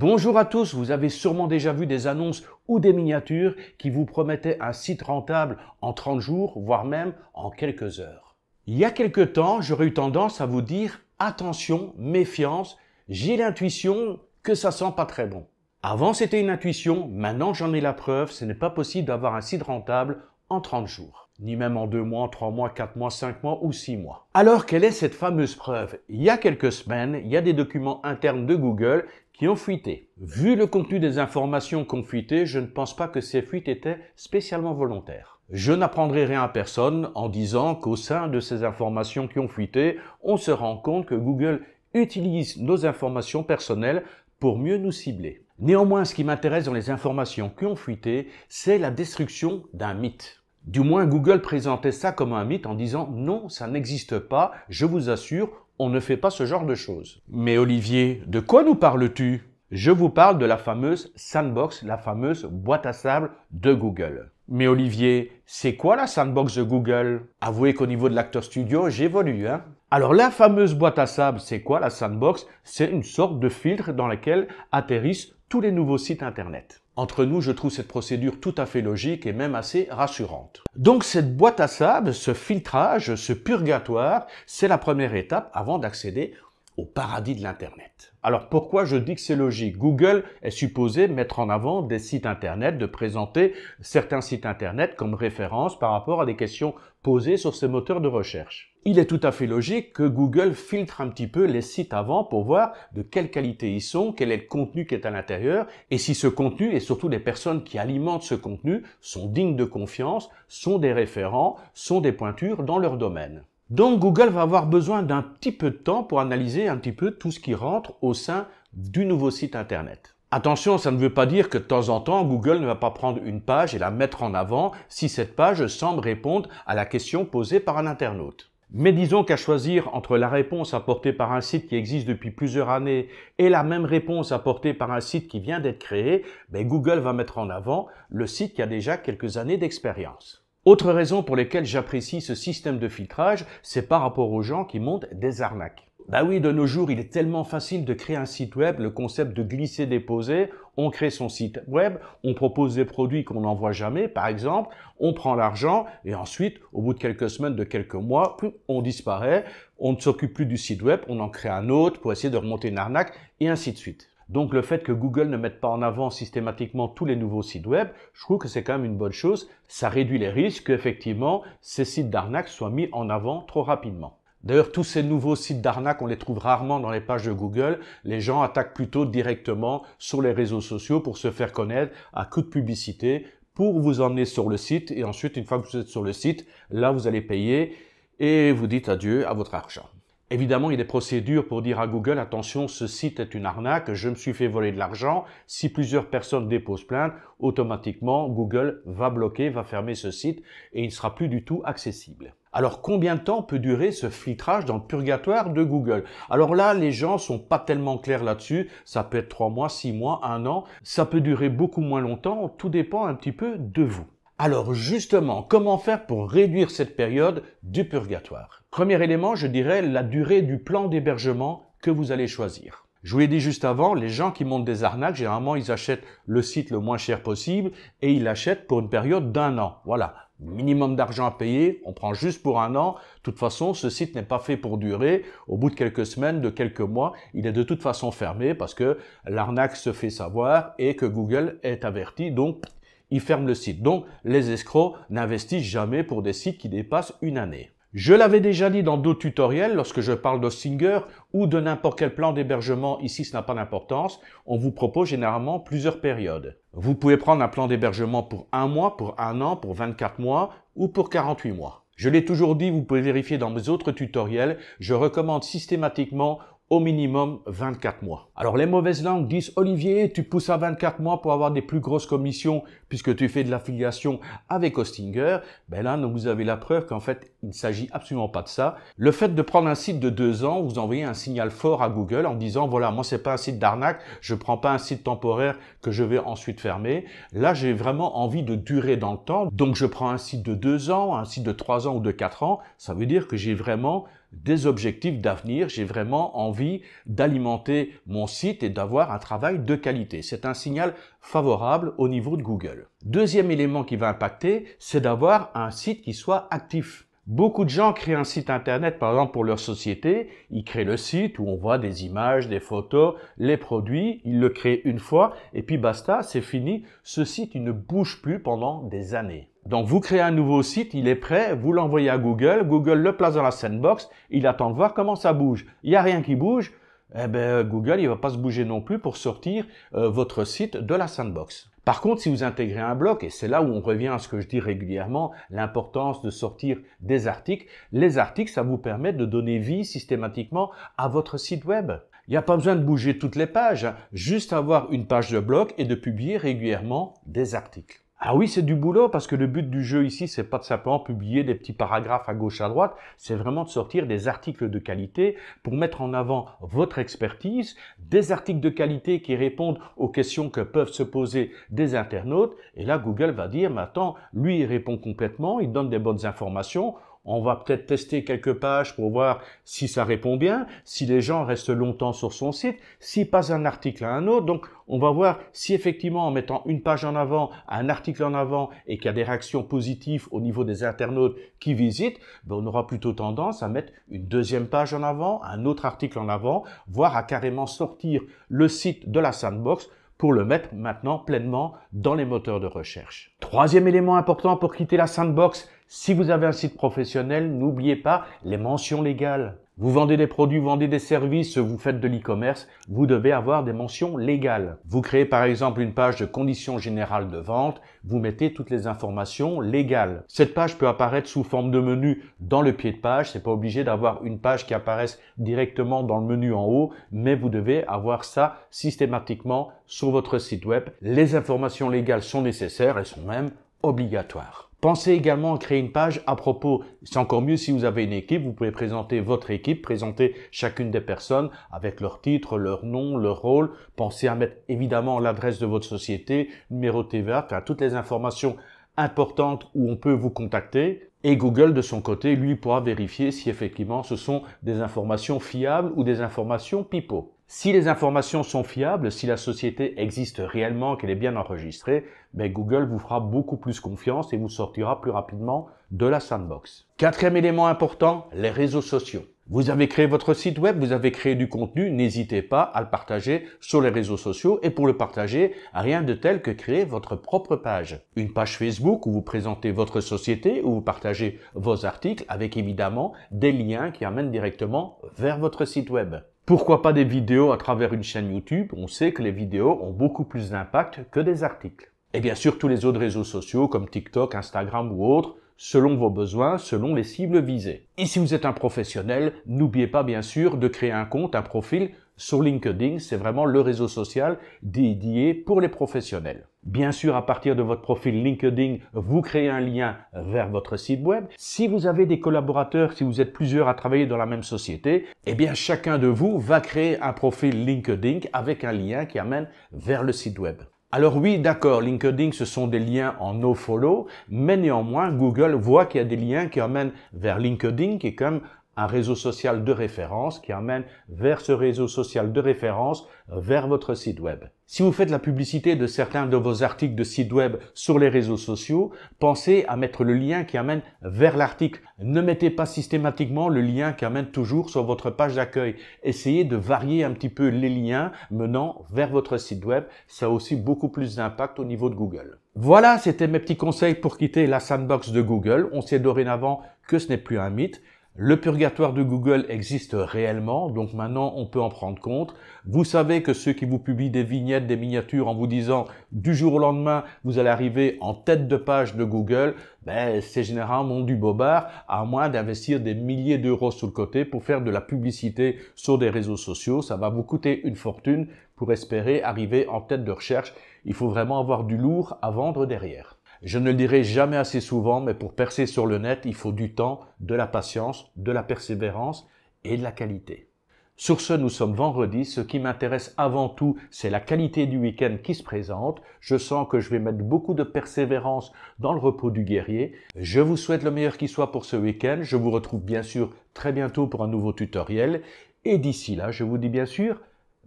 Bonjour à tous, vous avez sûrement déjà vu des annonces ou des miniatures qui vous promettaient un site rentable en 30 jours, voire même en quelques heures. Il y a quelque temps, j'aurais eu tendance à vous dire attention, méfiance, j'ai l'intuition que ça sent pas très bon. Avant c'était une intuition, maintenant j'en ai la preuve, ce n'est pas possible d'avoir un site rentable en 30 jours ni même en 2 mois, 3 mois, 4 mois, 5 mois ou 6 mois. Alors, quelle est cette fameuse preuve Il y a quelques semaines, il y a des documents internes de Google ont fuité. Vu le contenu des informations ont fuité, je ne pense pas que ces fuites étaient spécialement volontaires. Je n'apprendrai rien à personne en disant qu'au sein de ces informations qui ont fuité, on se rend compte que Google utilise nos informations personnelles pour mieux nous cibler. Néanmoins, ce qui m'intéresse dans les informations qui ont fuité, c'est la destruction d'un mythe. Du moins, Google présentait ça comme un mythe en disant non, ça n'existe pas, je vous assure, on ne fait pas ce genre de choses. Mais Olivier, de quoi nous parles-tu Je vous parle de la fameuse sandbox, la fameuse boîte à sable de Google. Mais Olivier, c'est quoi la sandbox de Google Avouez qu'au niveau de l'acteur Studio, j'évolue. Hein. Alors la fameuse boîte à sable, c'est quoi la sandbox C'est une sorte de filtre dans laquelle atterrissent tous les nouveaux sites Internet. Entre nous, je trouve cette procédure tout à fait logique et même assez rassurante. Donc cette boîte à sable, ce filtrage, ce purgatoire, c'est la première étape avant d'accéder au paradis de l'Internet. Alors pourquoi je dis que c'est logique Google est supposé mettre en avant des sites Internet, de présenter certains sites Internet comme référence par rapport à des questions posées sur ces moteurs de recherche. Il est tout à fait logique que Google filtre un petit peu les sites avant pour voir de quelle qualité ils sont, quel est le contenu qui est à l'intérieur, et si ce contenu et surtout les personnes qui alimentent ce contenu sont dignes de confiance, sont des référents, sont des pointures dans leur domaine. Donc Google va avoir besoin d'un petit peu de temps pour analyser un petit peu tout ce qui rentre au sein du nouveau site Internet. Attention, ça ne veut pas dire que de temps en temps, Google ne va pas prendre une page et la mettre en avant si cette page semble répondre à la question posée par un internaute. Mais disons qu'à choisir entre la réponse apportée par un site qui existe depuis plusieurs années et la même réponse apportée par un site qui vient d'être créé, ben, Google va mettre en avant le site qui a déjà quelques années d'expérience. Autre raison pour laquelle j'apprécie ce système de filtrage, c'est par rapport aux gens qui montent des arnaques. Bah oui, de nos jours, il est tellement facile de créer un site web, le concept de glisser-déposer, on crée son site web, on propose des produits qu'on n'envoie jamais, par exemple, on prend l'argent et ensuite, au bout de quelques semaines, de quelques mois, on disparaît, on ne s'occupe plus du site web, on en crée un autre pour essayer de remonter une arnaque et ainsi de suite. Donc le fait que Google ne mette pas en avant systématiquement tous les nouveaux sites web, je trouve que c'est quand même une bonne chose. Ça réduit les risques qu'effectivement ces sites d'arnaque soient mis en avant trop rapidement. D'ailleurs, tous ces nouveaux sites d'arnaque, on les trouve rarement dans les pages de Google. Les gens attaquent plutôt directement sur les réseaux sociaux pour se faire connaître à coup de publicité, pour vous emmener sur le site. Et ensuite, une fois que vous êtes sur le site, là, vous allez payer et vous dites adieu à votre argent. Évidemment, il y a des procédures pour dire à Google, attention, ce site est une arnaque, je me suis fait voler de l'argent. Si plusieurs personnes déposent plainte, automatiquement, Google va bloquer, va fermer ce site et il ne sera plus du tout accessible. Alors combien de temps peut durer ce filtrage dans le purgatoire de Google Alors là, les gens sont pas tellement clairs là-dessus. Ça peut être trois mois, six mois, un an. Ça peut durer beaucoup moins longtemps. Tout dépend un petit peu de vous. Alors justement, comment faire pour réduire cette période du purgatoire Premier élément, je dirais la durée du plan d'hébergement que vous allez choisir. Je vous l'ai dit juste avant, les gens qui montent des arnaques, généralement, ils achètent le site le moins cher possible et ils l'achètent pour une période d'un an. Voilà, minimum d'argent à payer, on prend juste pour un an. De toute façon, ce site n'est pas fait pour durer. Au bout de quelques semaines, de quelques mois, il est de toute façon fermé parce que l'arnaque se fait savoir et que Google est averti. Donc, ils ferment le site. Donc, les escrocs n'investissent jamais pour des sites qui dépassent une année. Je l'avais déjà dit dans d'autres tutoriels lorsque je parle singer ou de n'importe quel plan d'hébergement, ici ce n'a pas d'importance, on vous propose généralement plusieurs périodes. Vous pouvez prendre un plan d'hébergement pour un mois, pour un an, pour 24 mois ou pour 48 mois. Je l'ai toujours dit, vous pouvez vérifier dans mes autres tutoriels, je recommande systématiquement au minimum 24 mois. Alors les mauvaises langues disent Olivier, tu pousses à 24 mois pour avoir des plus grosses commissions puisque tu fais de l'affiliation avec Hostinger. Ben là, vous avez la preuve qu'en fait, il ne s'agit absolument pas de ça. Le fait de prendre un site de deux ans, vous envoyez un signal fort à Google en disant voilà, moi c'est pas un site d'arnaque, je prends pas un site temporaire que je vais ensuite fermer. Là, j'ai vraiment envie de durer dans le temps, donc je prends un site de deux ans, un site de trois ans ou de quatre ans. Ça veut dire que j'ai vraiment des objectifs d'avenir, j'ai vraiment envie d'alimenter mon site et d'avoir un travail de qualité. C'est un signal favorable au niveau de Google. Deuxième élément qui va impacter, c'est d'avoir un site qui soit actif. Beaucoup de gens créent un site Internet, par exemple, pour leur société. Ils créent le site où on voit des images, des photos, les produits. Ils le créent une fois et puis basta, c'est fini. Ce site, il ne bouge plus pendant des années. Donc, vous créez un nouveau site, il est prêt, vous l'envoyez à Google, Google le place dans la sandbox, il attend de voir comment ça bouge. Il n'y a rien qui bouge, eh bien, euh, Google, il va pas se bouger non plus pour sortir euh, votre site de la sandbox. Par contre, si vous intégrez un blog, et c'est là où on revient à ce que je dis régulièrement, l'importance de sortir des articles, les articles, ça vous permet de donner vie systématiquement à votre site web. Il n'y a pas besoin de bouger toutes les pages, hein. juste avoir une page de blog et de publier régulièrement des articles. Alors ah oui, c'est du boulot parce que le but du jeu ici, c'est pas de simplement publier des petits paragraphes à gauche à droite, c'est vraiment de sortir des articles de qualité pour mettre en avant votre expertise, des articles de qualité qui répondent aux questions que peuvent se poser des internautes. Et là, Google va dire, mais attends, lui, il répond complètement, il donne des bonnes informations on va peut-être tester quelques pages pour voir si ça répond bien, si les gens restent longtemps sur son site, si pas un article à un autre. Donc, on va voir si effectivement, en mettant une page en avant, un article en avant et qu'il y a des réactions positives au niveau des internautes qui visitent, ben, on aura plutôt tendance à mettre une deuxième page en avant, un autre article en avant, voire à carrément sortir le site de la sandbox pour le mettre maintenant pleinement dans les moteurs de recherche. Troisième élément important pour quitter la sandbox, si vous avez un site professionnel, n'oubliez pas les mentions légales. Vous vendez des produits, vous vendez des services, vous faites de l'e-commerce, vous devez avoir des mentions légales. Vous créez par exemple une page de conditions générales de vente, vous mettez toutes les informations légales. Cette page peut apparaître sous forme de menu dans le pied de page, c'est pas obligé d'avoir une page qui apparaisse directement dans le menu en haut, mais vous devez avoir ça systématiquement sur votre site web. Les informations légales sont nécessaires, et sont même obligatoires. Pensez également à créer une page à propos. C'est encore mieux si vous avez une équipe. Vous pouvez présenter votre équipe, présenter chacune des personnes avec leur titre, leur nom, leur rôle. Pensez à mettre évidemment l'adresse de votre société, numéro TVA, toutes les informations importantes où on peut vous contacter. Et Google, de son côté, lui pourra vérifier si effectivement ce sont des informations fiables ou des informations pipo. Si les informations sont fiables, si la société existe réellement, qu'elle est bien enregistrée, ben Google vous fera beaucoup plus confiance et vous sortira plus rapidement de la sandbox. Quatrième élément important, les réseaux sociaux. Vous avez créé votre site web, vous avez créé du contenu, n'hésitez pas à le partager sur les réseaux sociaux et pour le partager, rien de tel que créer votre propre page. Une page Facebook où vous présentez votre société, où vous partagez vos articles avec évidemment des liens qui amènent directement vers votre site web. Pourquoi pas des vidéos à travers une chaîne YouTube On sait que les vidéos ont beaucoup plus d'impact que des articles. Et bien sûr tous les autres réseaux sociaux comme TikTok, Instagram ou autres, selon vos besoins, selon les cibles visées. Et si vous êtes un professionnel, n'oubliez pas bien sûr de créer un compte, un profil sur LinkedIn. C'est vraiment le réseau social dédié pour les professionnels. Bien sûr, à partir de votre profil LinkedIn, vous créez un lien vers votre site web. Si vous avez des collaborateurs, si vous êtes plusieurs à travailler dans la même société, eh bien, chacun de vous va créer un profil LinkedIn avec un lien qui amène vers le site web. Alors oui, d'accord, LinkedIn, ce sont des liens en no-follow, mais néanmoins, Google voit qu'il y a des liens qui amènent vers LinkedIn, qui est comme un réseau social de référence qui amène vers ce réseau social de référence, euh, vers votre site web. Si vous faites la publicité de certains de vos articles de site web sur les réseaux sociaux, pensez à mettre le lien qui amène vers l'article. Ne mettez pas systématiquement le lien qui amène toujours sur votre page d'accueil. Essayez de varier un petit peu les liens menant vers votre site web. Ça a aussi beaucoup plus d'impact au niveau de Google. Voilà, c'était mes petits conseils pour quitter la sandbox de Google. On sait dorénavant que ce n'est plus un mythe. Le purgatoire de Google existe réellement, donc maintenant on peut en prendre compte. Vous savez que ceux qui vous publient des vignettes, des miniatures en vous disant du jour au lendemain, vous allez arriver en tête de page de Google, ben, c'est généralement du bobard, à moins d'investir des milliers d'euros sur le côté pour faire de la publicité sur des réseaux sociaux. Ça va vous coûter une fortune pour espérer arriver en tête de recherche. Il faut vraiment avoir du lourd à vendre derrière. Je ne le dirai jamais assez souvent, mais pour percer sur le net, il faut du temps, de la patience, de la persévérance et de la qualité. Sur ce, nous sommes vendredi. Ce qui m'intéresse avant tout, c'est la qualité du week-end qui se présente. Je sens que je vais mettre beaucoup de persévérance dans le repos du guerrier. Je vous souhaite le meilleur qui soit pour ce week-end. Je vous retrouve bien sûr très bientôt pour un nouveau tutoriel. Et d'ici là, je vous dis bien sûr,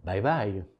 bye bye.